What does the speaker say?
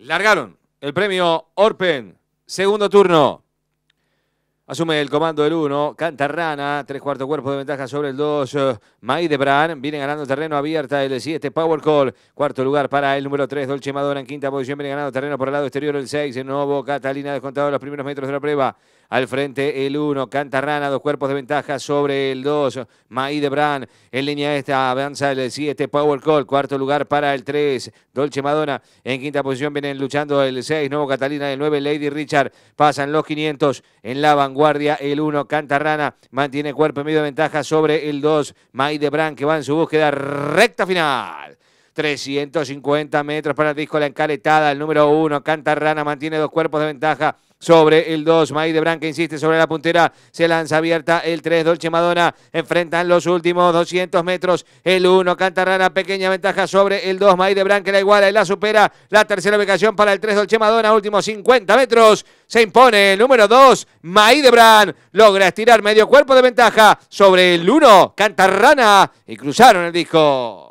Largaron el premio Orpen, segundo turno. Asume el comando el 1, Cantarrana, tres cuartos cuerpos de ventaja sobre el 2, eh, Maidebran, de viene ganando terreno abierta el 7, Power Call, cuarto lugar para el número 3, Dolce Madona en quinta posición, viene ganando terreno por el lado exterior el 6, el nuevo Catalina descontado los primeros metros de la prueba, al frente el 1, Cantarrana, dos cuerpos de ventaja sobre el 2, Maidebran, en línea esta avanza el 7, Power Call, cuarto lugar para el 3, Dolce Madonna en quinta posición, vienen luchando el 6, nuevo Catalina, el 9, Lady Richard, pasan los 500 en la vanguardia Guardia, el 1, Cantarrana mantiene cuerpo en medio de ventaja sobre el 2, Maidebran que va en su búsqueda recta final. 350 metros para el disco, la encaletada, el número 1, Cantarrana mantiene dos cuerpos de ventaja sobre el 2. May de que insiste sobre la puntera. Se lanza abierta el 3. Dolce Madonna. Enfrentan los últimos 200 metros. El 1. Cantarrana. Pequeña ventaja sobre el 2. May de que la iguala y la supera. La tercera ubicación para el 3. Dolce Madonna. Últimos 50 metros. Se impone el número 2. May de Logra estirar medio cuerpo de ventaja sobre el 1. Cantarrana. Y cruzaron el disco.